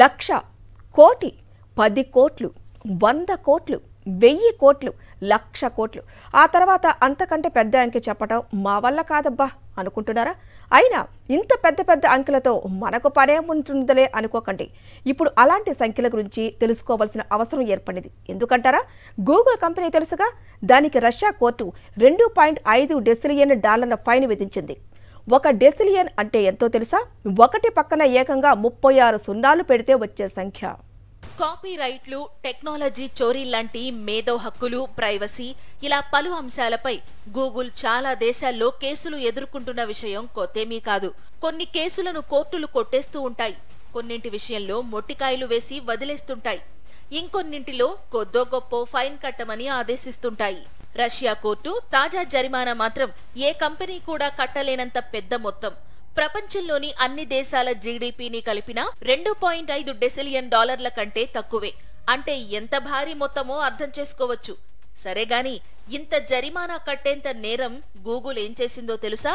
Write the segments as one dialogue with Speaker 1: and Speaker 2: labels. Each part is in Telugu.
Speaker 1: లక్ష కోటి పది కోట్లు వంద కోట్లు వెయ్యి కోట్లు లక్ష కోట్లు ఆ తర్వాత అంతకంటే పెద్ద అంకె చెప్పటం మా వల్ల కాదబ్బా అనుకుంటున్నారా అయినా ఇంత పెద్ద పెద్ద అంకెలతో మనకు పనేముంటుందిలే అనుకోకండి ఇప్పుడు అలాంటి సంఖ్యల గురించి తెలుసుకోవాల్సిన అవసరం ఏర్పడింది ఎందుకంటారా గూగుల్ కంపెనీ తెలుసుగా దానికి రష్యా కోర్టు రెండు పాయింట్ ఐదు డెసిలియన్ డాలర్ల ఫైన్ విధించింది ఒక డెసిలియన్ అంటే ఎంతో తెలుసా ఒకటి పక్కన ఏకంగా ముప్పై ఆరు సున్నాలు పెడితే వచ్చే సంఖ్య
Speaker 2: కాపీ రైట్లు టెక్నాలజీ చోరీ లాంటి మేధో హక్కులు ప్రైవసీ ఇలా పలు అంశాలపై గూగుల్ చాలా దేశాల్లో కేసులు ఎదుర్కొంటున్న విషయం కొత్తేమీ కాదు కొన్ని కేసులను కోర్టులు కొట్టేస్తూ ఉంటాయి కొన్నింటి విషయంలో మొట్టికాయలు వేసి వదిలేస్తుంటాయి ఇంకొన్నింటిలో కొద్దో గొప్ప ఫైన్ కట్టమని ఆదేశిస్తుంటాయి రష్యా కోర్టు తాజా జరిమానా మాత్రం ఏ కంపెనీ కూడా కట్టలేనంత పెద్ద మొత్తం ప్రపంచంలోని అన్ని దేశాల జీడిపిని కలిపిన రెండు పాయింట్ ఐదు డెసిలియన్ డాలర్ల కంటే తక్కువే అంటే ఎంత భారీ మొత్తమో అర్థం చేసుకోవచ్చు సరేగాని ఇంత జరిమానా కట్టేంత నేరం గూగుల్ ఏం చేసిందో తెలుసా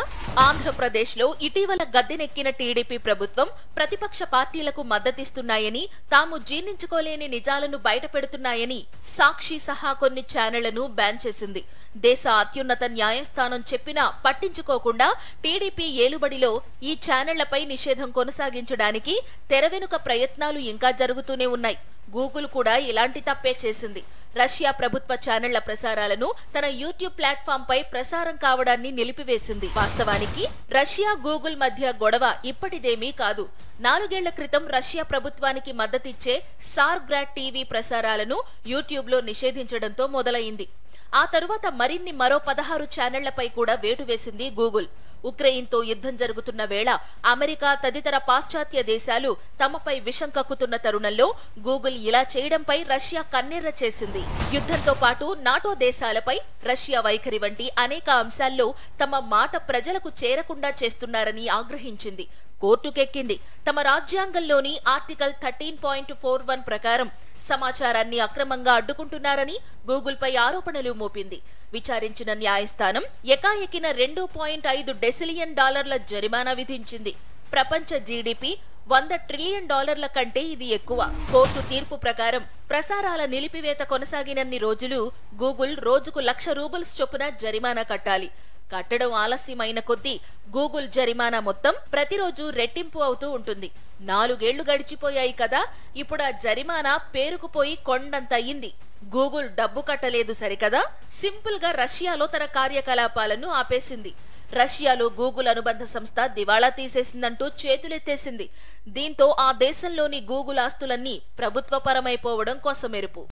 Speaker 2: ఆంధ్రప్రదేశ్లో ఇటీవల గద్దెనెక్కిన టీడీపీ ప్రభుత్వం ప్రతిపక్ష పార్టీలకు మద్దతిస్తున్నాయని తాము జీర్ణించుకోలేని నిజాలను బయటపెడుతున్నాయని సాక్షి సహా కొన్ని ఛానళ్లను బ్యాన్ చేసింది దేశ అత్యున్నత న్యాయస్థానం చెప్పినా పట్టించుకోకుండా టీడీపీ ఏలుబడిలో ఈ ఛానళ్లపై నిషేధం కొనసాగించడానికి తెరవెనుక ప్రయత్నాలు ఇంకా జరుగుతూనే ఉన్నాయి గూగుల్ కూడా ఇలాంటి తప్పే చేసింది రష్యా ప్రభుత్వ ఛానళ్ల ప్రసారాలను తన యూట్యూబ్ ప్లాట్ఫామ్ పై ప్రసారం కావడాన్ని నిలిపివేసింది వాస్తవానికి రష్యా గూగుల్ మధ్య గొడవ ఇప్పటిదేమీ కాదు నాలుగేళ్ల క్రితం రష్యా ప్రభుత్వానికి మద్దతిచ్చే సార్గ్రాడ్ టీవీ ప్రసారాలను యూట్యూబ్లో నిషేధించడంతో మొదలైంది ఆ తరువాత మరిన్ని మరో పదహారు ఛానళ్లపై కూడా వేటు వేసింది గూగుల్ ఉక్రెయిన్తో యుద్ధం జరుగుతున్న వేళ అమెరికా తదితర పాశ్చాత్య దేశాలు తమపై విషం కక్కుతున్న తరుణంలో గూగుల్ ఇలా చేయడంపై రష్యా కన్నెర్ర చేసింది యుద్ధంతో పాటు నాటో దేశాలపై రష్యా వైఖరి వంటి అనేక అంశాల్లో తమ మాట ప్రజలకు చేరకుండా చేస్తున్నారని ఆగ్రహించింది కోర్టుకెక్కింది తమ రాజ్యాంగంలోని article thirteen point four one ప్రకారం సమాచారాన్ని అక్రమంగా అడ్డుకుంటున్నారని గూగుల్పై ఆరోపణలు మోపింది విచారించిన న్యాయస్థానం ఎకాయకిన రెండు పాయింట్ ఐదు డెసిలియన్ డాలర్ల జరిమానా విధించింది ప్రపంచ జీడిపి వంద ట్రిలియన్ డాలర్ల కంటే ఇది ఎక్కువ కోర్టు తీర్పు ప్రకారం ప్రసారాల నిలిపివేత కొనసాగినన్ని రోజులు గూగుల్ రోజుకు లక్ష రూబుల్స్ చొప్పున జరిమానా కట్టాలి కట్టడం ఆలస్యమైన కొద్దీ గూగుల్ జరిమానా మొత్తం ప్రతిరోజు రెట్టింపు అవుతూ ఉంటుంది నాలుగేళ్లు గడిచిపోయాయి కదా ఇప్పుడు ఆ జరిమానా పేరుకుపోయి కొండంత గూగుల్ డబ్బు కట్టలేదు సరికదా సింపుల్ గా రష్యాలో తన కార్యకలాపాలను ఆపేసింది రష్యాలో గూగుల్ అనుబంధ సంస్థ దివాళా తీసేసిందంటూ చేతులెత్తేసింది దీంతో ఆ దేశంలోని గూగుల్ ఆస్తులన్నీ ప్రభుత్వపరమైపోవడం కోసమెరుపు